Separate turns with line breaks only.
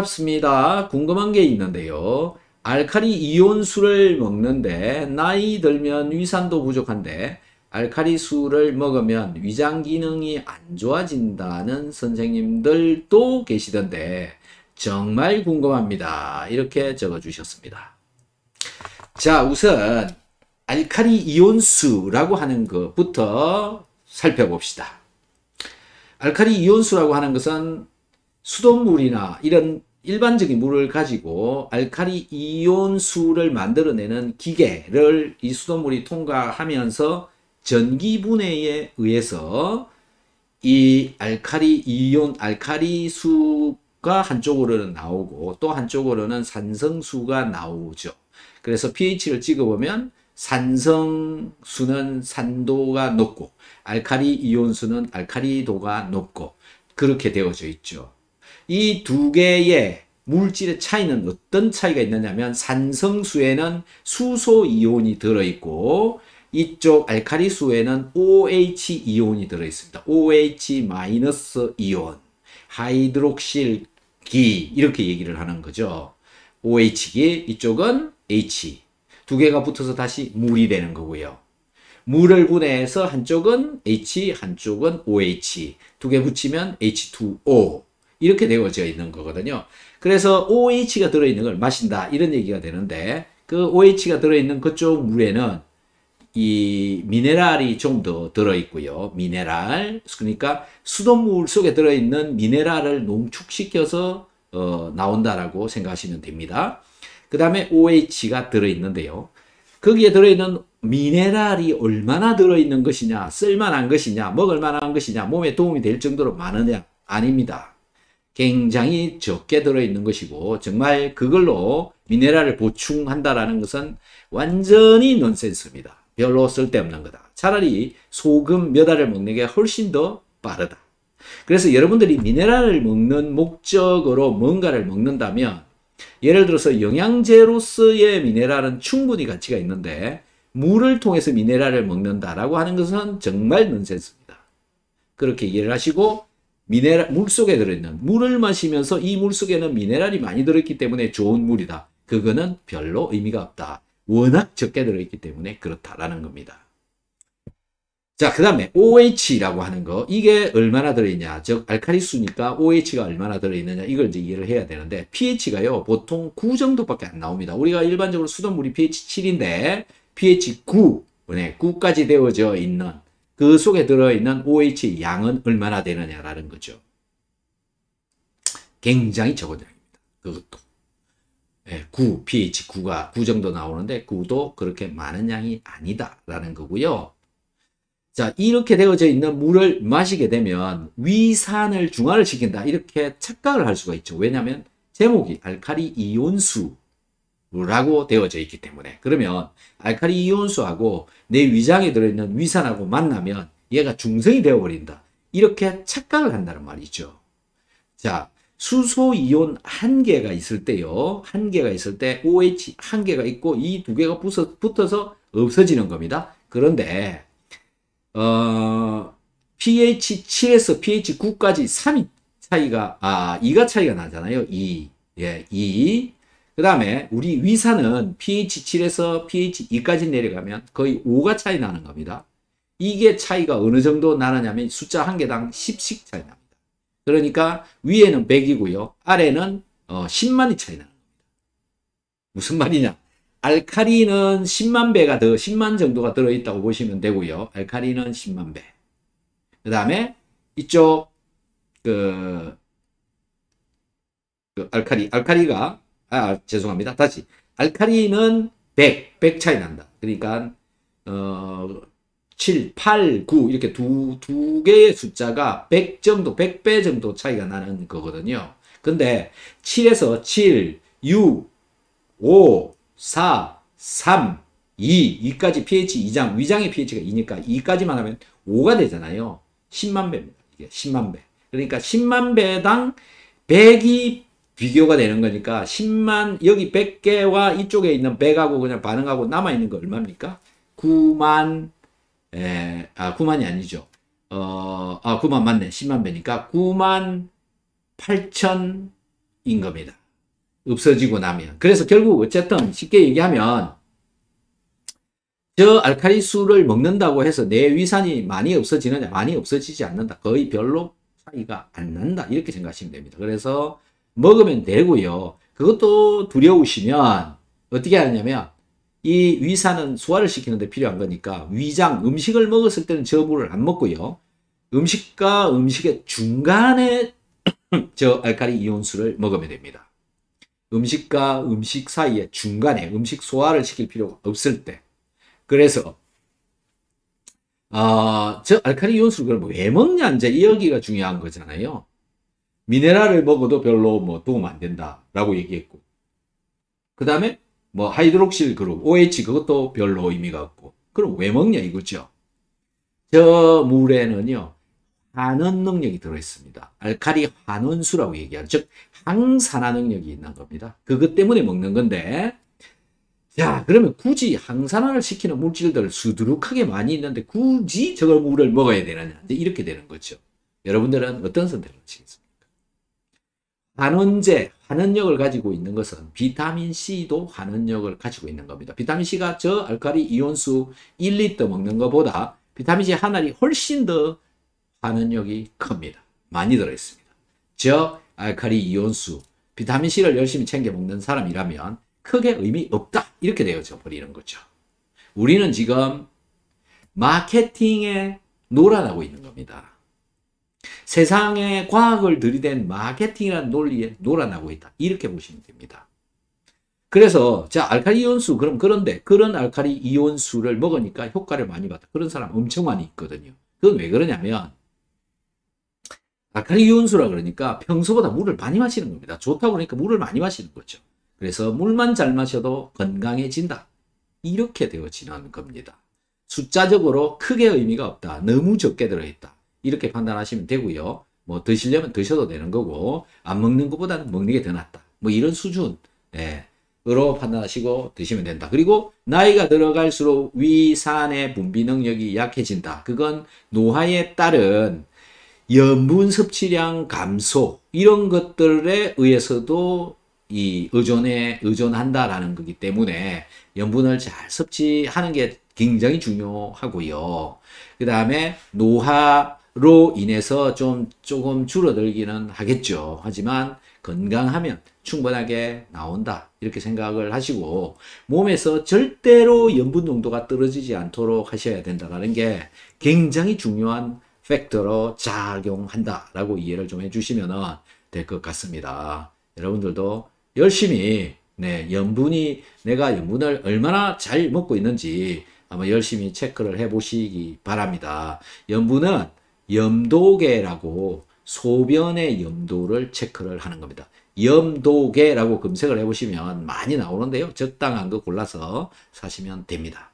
반갑습니다. 궁금한 게 있는데요. 알칼리 이온수를 먹는데 나이 들면 위산도 부족한데 알칼리 수를 먹으면 위장 기능이 안 좋아진다는 선생님들도 계시던데 정말 궁금합니다. 이렇게 적어주셨습니다. 자 우선 알칼리 이온수라고 하는 것부터 살펴봅시다. 알칼리 이온수라고 하는 것은 수돗물이나 이런 일반적인 물을 가지고 알칼리 이온수를 만들어내는 기계를 이 수돗물이 통과하면서 전기분해에 의해서 이 알칼리 이온 알칼리 수가 한쪽으로는 나오고 또 한쪽으로는 산성수가 나오죠. 그래서 pH를 찍어보면 산성수는 산도가 높고 알칼리 이온수는 알칼리도가 높고 그렇게 되어져 있죠. 이두 개의 물질의 차이는 어떤 차이가 있느냐면 산성수에는 수소 이온이 들어있고 이쪽 알카리수에는 OH 이온이 들어있습니다. OH 마이너스 이온, 하이드록실기 이렇게 얘기를 하는 거죠. OH기 이쪽은 H 두 개가 붙어서 다시 물이 되는 거고요. 물을 분해해서 한쪽은 H, 한쪽은 OH 두 개 붙이면 H2O 이렇게 내어져 있는 거거든요. 그래서 OH가 들어있는 걸 마신다 이런 얘기가 되는데 그 OH가 들어있는 그쪽 물에는 이 미네랄이 좀 더 들어있고요. 미네랄 그러니까 수돗물 속에 들어있는 미네랄을 농축시켜서 어, 나온다라고 생각하시면 됩니다. 그 다음에 OH가 들어있는데요. 거기에 들어있는 미네랄이 얼마나 들어있는 것이냐, 쓸만한 것이냐, 먹을만한 것이냐, 몸에 도움이 될 정도로 많으냐, 아닙니다. 굉장히 적게 들어있는 것이고 정말 그걸로 미네랄을 보충한다라는 것은 완전히 논센스입니다. 별로 쓸데없는 거다. 차라리 소금 몇 알을 먹는 게 훨씬 더 빠르다. 그래서 여러분들이 미네랄을 먹는 목적으로 뭔가를 먹는다면 예를 들어서 영양제로서의 미네랄은 충분히 가치가 있는데 물을 통해서 미네랄을 먹는다라고 하는 것은 정말 논센스입니다. 그렇게 이해를 하시고 미네랄, 물 속에 들어있는 물을 마시면서 이 물 속에는 미네랄이 많이 들어있기 때문에 좋은 물이다. 그거는 별로 의미가 없다. 워낙 적게 들어있기 때문에 그렇다라는 겁니다. 자, 그 다음에 OH라고 하는 거. 이게 얼마나 들어있냐. 즉, 알카리수니까 OH가 얼마나 들어있느냐. 이걸 이제 이해를 해야 되는데, pH가요, 보통 9 정도밖에 안 나옵니다. 우리가 일반적으로 수돗물이 pH 7인데, pH 9, 네, 9까지 되어져 있는 그 속에 들어있는 OH 양은 얼마나 되느냐라는 거죠. 굉장히 적은 양입니다. 그것도. 예, 9, pH 9가 9 정도 나오는데 9도 그렇게 많은 양이 아니다라는 거고요. 자 이렇게 되어져 있는 물을 마시게 되면 위산을 중화를 시킨다 이렇게 착각을 할 수가 있죠. 왜냐하면 제목이 알카리 이온수 라고 되어져 있기 때문에 그러면 알칼리 이온수하고 내 위장에 들어있는 위산하고 만나면 얘가 중성이 되어버린다. 이렇게 착각을 한다는 말이죠. 자, 수소 이온 한 개가 있을 때요. 한 개가 있을 때 OH 한 개가 있고 이 두 개가 붙어, 붙어서 없어지는 겁니다. 그런데 어, pH 7에서 pH 9까지 3이 차이가 아 2가 차이가 나잖아요. 2. 예, 2. 그 다음에 우리 위산은 pH7에서 pH2까지 내려가면 거의 5가 차이 나는 겁니다. 이게 차이가 어느 정도 나느냐면 숫자 한 개당 10씩 차이 납니다. 그러니까 위에는 100이고요. 아래는 어, 10만이 차이 나는 겁니다. 무슨 말이냐? 알카리는 10만 배가 더, 10만 정도가 들어있다고 보시면 되고요. 알카리는 10만 배. 그 다음에 이쪽 그, 그 알카리, 알카리가 아, 아, 죄송합니다. 다시. 알카리는 100, 100 차이 난다. 그러니까, 어, 7, 8, 9 이렇게 두, 두 개의 숫자가 100 정도, 100배 정도 차이가 나는 거거든요. 근데 7에서 7, 6, 5, 4, 3, 2, 2까지 pH 2장, 위장의 pH가 2니까 2까지만 하면 5가 되잖아요. 10만 배입니다. 이게 10만 배. 그러니까 10만 배당 100이 비교가 되는 거니까 10만 여기 100개와 이쪽에 있는 100하고 그냥 반응하고 남아 있는 거 얼마입니까? 9만 에, 예, 아 9만이 아니죠. 어, 아 9만 맞네. 10만 배니까 9만 8천인 겁니다. 없어지고 나면. 그래서 결국 어쨌든 쉽게 얘기하면 저알카리 수를 먹는다고 해서 내 위산이 많이 없어지느냐 많이 없어지지 않는다. 거의 별로 차이가 안 난다. 이렇게 생각하시면 됩니다. 그래서 먹으면 되고요. 그것도 두려우시면 어떻게 하냐면이 위산은 소화를 시키는데 필요한 거니까 위장 음식을 먹었을 때는 저물을 안 먹고요. 음식과 음식의 중간에 저 알칼리 이온수를 먹으면 됩니다. 음식과 음식 사이에 중간에 음식 소화를 시킬 필요가 없을 때. 그래서 어, 저 알칼리 이온수를 그럼 왜 먹냐 이제 여기가 중요한 거잖아요. 미네랄을 먹어도 별로 뭐 도움 안 된다라고 얘기했고 그 다음에 뭐 하이드록실 그룹 OH 그것도 별로 의미가 없고 그럼 왜 먹냐 이거죠. 저 물에는요 환원 능력이 들어있습니다. 알칼리 환원수라고 얘기하는즉 항산화 능력이 있는 겁니다. 그것 때문에 먹는 건데 자 그러면 굳이 항산화를 시키는 물질들 수두룩하게 많이 있는데 굳이 저걸 물을 먹어야 되느냐 이렇게 되는 거죠. 여러분들은 어떤 선택을 하시겠습니까? 환원제, 환원력을 가지고 있는 것은 비타민C도 환원력을 가지고 있는 겁니다. 비타민C가 저알카리 이온수 1리터 먹는 것보다 비타민C 하 알이 훨씬 더 환원력이 큽니다. 많이 들어있습니다. 저알카리 이온수, 비타민C를 열심히 챙겨 먹는 사람이라면 크게 의미 없다. 이렇게 되어져 버리는 거죠. 우리는 지금 마케팅에 놀아나고 있는 겁니다. 세상의 과학을 들이댄 마케팅이라는 논리에 놀아나고 있다. 이렇게 보시면 됩니다. 그래서 자 알칼리 이온수 그럼 그런데 그런 알칼리 이온수를 먹으니까 효과를 많이 받다. 그런 사람 엄청 많이 있거든요. 그건 왜 그러냐면 알칼리 이온수라 그러니까 평소보다 물을 많이 마시는 겁니다. 좋다고 그러니까 물을 많이 마시는 거죠. 그래서 물만 잘 마셔도 건강해진다. 이렇게 되어지는 겁니다. 숫자적으로 크게 의미가 없다. 너무 적게 들어있다. 이렇게 판단하시면 되고요. 뭐 드시려면 드셔도 되는 거고 안 먹는 것보다는 먹는 게 더 낫다. 뭐 이런 수준 예, 으로 판단하시고 드시면 된다. 그리고 나이가 들어갈수록 위산의 분비 능력이 약해진다. 그건 노화에 따른 염분 섭취량 감소 이런 것들에 의해서도 이 의존에 의존한다라는 거기 때문에 염분을 잘 섭취하는 게 굉장히 중요하고요. 그 다음에 노화 로 인해서 좀 조금 줄어들기는 하겠죠. 하지만 건강하면 충분하게 나온다. 이렇게 생각을 하시고 몸에서 절대로 염분 농도가 떨어지지 않도록 하셔야 된다는게 굉장히 중요한 팩터로 작용한다라고 이해를 좀 해주시면 될 것 같습니다. 여러분들도 열심히 네, 염분이 내가 염분을 얼마나 잘 먹고 있는지 아마 열심히 체크를 해 보시기 바랍니다. 염분은 염도계라고 소변의 염도를 체크를 하는 겁니다. 염도계라고 검색을 해보시면 많이 나오는데요. 적당한 거 골라서 사시면 됩니다.